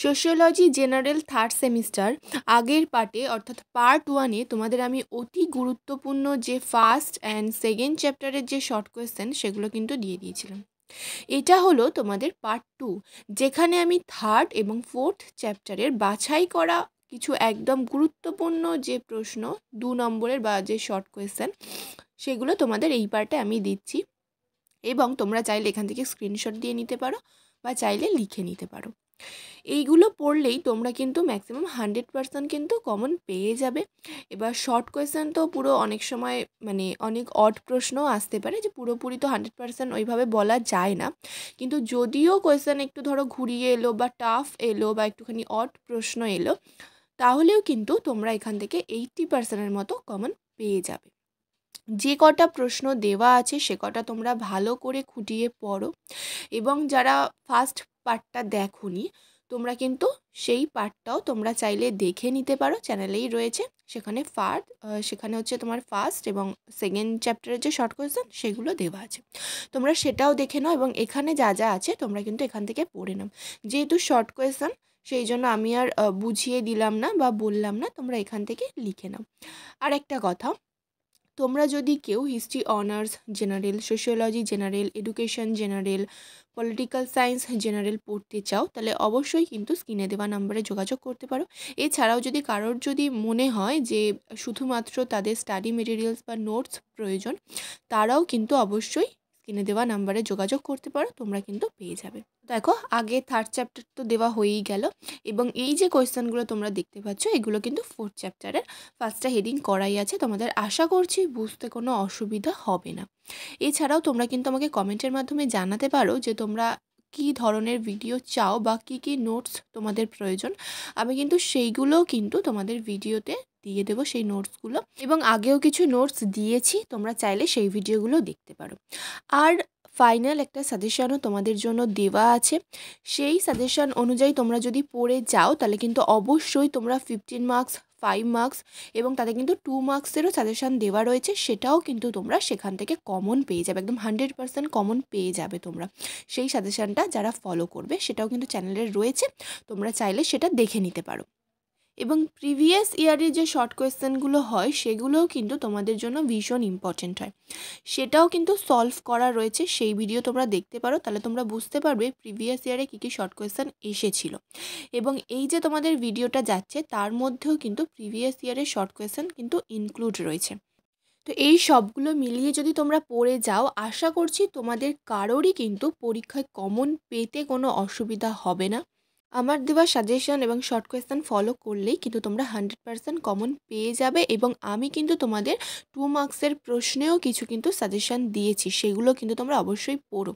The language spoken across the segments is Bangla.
সোশিওলজি জেনারেল থার্ড সেমিস্টার আগের পার্টে অর্থাৎ পার্ট ওয়ানে তোমাদের আমি অতি গুরুত্বপূর্ণ যে ফার্স্ট অ্যান্ড সেকেন্ড চ্যাপ্টারের যে শর্ট কোয়েশ্চেন সেগুলো কিন্তু দিয়ে দিয়েছিলাম এটা হলো তোমাদের পার্ট টু যেখানে আমি থার্ড এবং ফোর্থ চ্যাপ্টারের বাছাই করা কিছু একদম গুরুত্বপূর্ণ যে প্রশ্ন দু নম্বরের বা যে শর্ট কোয়েশ্চেন সেগুলো তোমাদের এই পার্টে আমি দিচ্ছি এবং তোমরা চাইলে এখান থেকে স্ক্রিনশট দিয়ে নিতে পারো বা চাইলে লিখে নিতে পারো এইগুলো পড়লেই তোমরা কিন্তু ম্যাক্সিমাম হান্ড্রেড পার্সেন্ট কিন্তু কমন পেয়ে যাবে এবার শর্ট কোয়েশ্চেন তো পুরো অনেক সময় মানে অনেক অড প্রশ্ন আসতে পারে যে পুরোপুরি তো হান্ড্রেড পার্সেন্ট ওইভাবে বলা যায় না কিন্তু যদিও কোয়েশ্চেন একটু ধরো ঘুরিয়ে এলো বা টাফ এলো বা একটুখানি অড প্রশ্ন এলো তাহলেও কিন্তু তোমরা এখান থেকে এইটটি পার্সেন্টের মতো কমন পেয়ে যাবে যে কটা প্রশ্ন দেওয়া আছে সে কটা তোমরা ভালো করে খুঁটিয়ে পড়ো এবং যারা ফার্স্ট পার্টটা দেখোনি তোমরা কিন্তু সেই পার্টটাও তোমরা চাইলে দেখে নিতে পারো চ্যানেলেই রয়েছে সেখানে ফার্ট সেখানে হচ্ছে তোমার ফার্স্ট এবং সেকেন্ড চ্যাপ্টারের যে শর্ট কোয়েশ্চেন সেগুলো দেওয়া আছে তোমরা সেটাও দেখে নাও এবং এখানে যা যা আছে তোমরা কিন্তু এখান থেকে পড়ে নাও যেহেতু শর্ট কোয়েশ্চেন সেই জন্য আমি আর বুঝিয়ে দিলাম না বা বললাম না তোমরা এখান থেকে লিখে নাও আর একটা কথা তোমরা যদি কেউ history honours general sociology general education general political science general পড়তে চাও তাহলে অবশ্যই কিন্তু স্ক্রিনে দেওয়া নাম্বারে যোগাযোগ করতে পারো এছাড়াও যদি কারোর যদি মনে হয় যে শুধুমাত্র তাদের স্টাডি মেটেরিয়ালস বা নোটস প্রয়োজন তারাও কিন্তু অবশ্যই স্ক্রিনে দেওয়া নাম্বারে যোগাযোগ করতে পারো তোমরা কিন্তু পেয়ে যাবে দেখো আগে থার্ড চ্যাপ্টার তো দেওয়া হয়েই গেল এবং এই যে কোয়েশ্চেনগুলো তোমরা দেখতে পাচ্ছ এগুলো কিন্তু ফোর্থ চ্যাপ্টারের ফার্স্টটা হেডিং করাই আছে তোমাদের আশা করছি বুঝতে কোনো অসুবিধা হবে না এছাড়াও তোমরা কিন্তু আমাকে কমেন্টের মাধ্যমে জানাতে পারো যে তোমরা কি ধরনের ভিডিও চাও বা কি কি নোটস তোমাদের প্রয়োজন আমি কিন্তু সেইগুলোও কিন্তু তোমাদের ভিডিওতে দিয়ে দেবো সেই নোটসগুলো এবং আগেও কিছু নোটস দিয়েছি তোমরা চাইলে সেই ভিডিওগুলো দেখতে পারো আর ফাইনাল একটা সাজেশানও তোমাদের জন্য দেওয়া আছে সেই সাজেশান অনুযায়ী তোমরা যদি পড়ে যাও তাহলে কিন্তু অবশ্যই তোমরা ফিফটিন মার্কস ফাইভ মার্কস এবং তাতে কিন্তু টু মার্কসেরও সাজেশান দেওয়া রয়েছে সেটাও কিন্তু তোমরা সেখান থেকে কমন পেয়ে যাবে একদম হান্ড্রেড পার্সেন্ট কমন পেয়ে যাবে তোমরা সেই সাজেশানটা যারা ফলো করবে সেটাও কিন্তু চ্যানেলে রয়েছে তোমরা চাইলে সেটা দেখে নিতে পারো এবং প্রিভিয়াস ইয়ারে যে শর্ট কোয়েশ্চেনগুলো হয় সেগুলোও কিন্তু তোমাদের জন্য ভীষণ ইম্পর্টেন্ট হয় সেটাও কিন্তু সলভ করা রয়েছে সেই ভিডিও তোমরা দেখতে পারো তাহলে তোমরা বুঝতে পারবে প্রিভিয়াস ইয়ারে কী কী শর্ট কোয়েশ্চেন এসেছিল এবং এই যে তোমাদের ভিডিওটা যাচ্ছে তার মধ্যেও কিন্তু প্রিভিয়াস ইয়ারের শর্ট কোয়েশ্চেন কিন্তু ইনক্লুড রয়েছে তো এই সবগুলো মিলিয়ে যদি তোমরা পড়ে যাও আশা করছি তোমাদের কারোরই কিন্তু পরীক্ষায় কমন পেতে কোনো অসুবিধা হবে না আমার দেওয়া সাজেশন এবং শর্ট কোয়েশ্চেন ফলো করলেই কিন্তু তোমরা হান্ড্রেড পারসেন্ট কমন পেয়ে যাবে এবং আমি কিন্তু তোমাদের টু মার্কসের প্রশ্নেও কিছু কিন্তু সাজেশন দিয়েছি সেগুলো কিন্তু তোমরা অবশ্যই পড়ো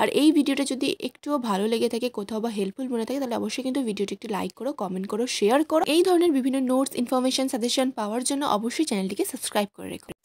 আর এই ভিডিওটা যদি একটুও ভালো লেগে থাকে কোথাও বা হেল্পফুল মনে থাকে তাহলে অবশ্যই কিন্তু ভিডিওটি একটি লাইক করো কমেন্ট করো শেয়ার করো এই ধরনের বিভিন্ন নোটস ইনফরমেশন সাজেশন পাওয়ার জন্য অবশ্যই চ্যানেলটিকে সাবস্ক্রাইব করে রেখো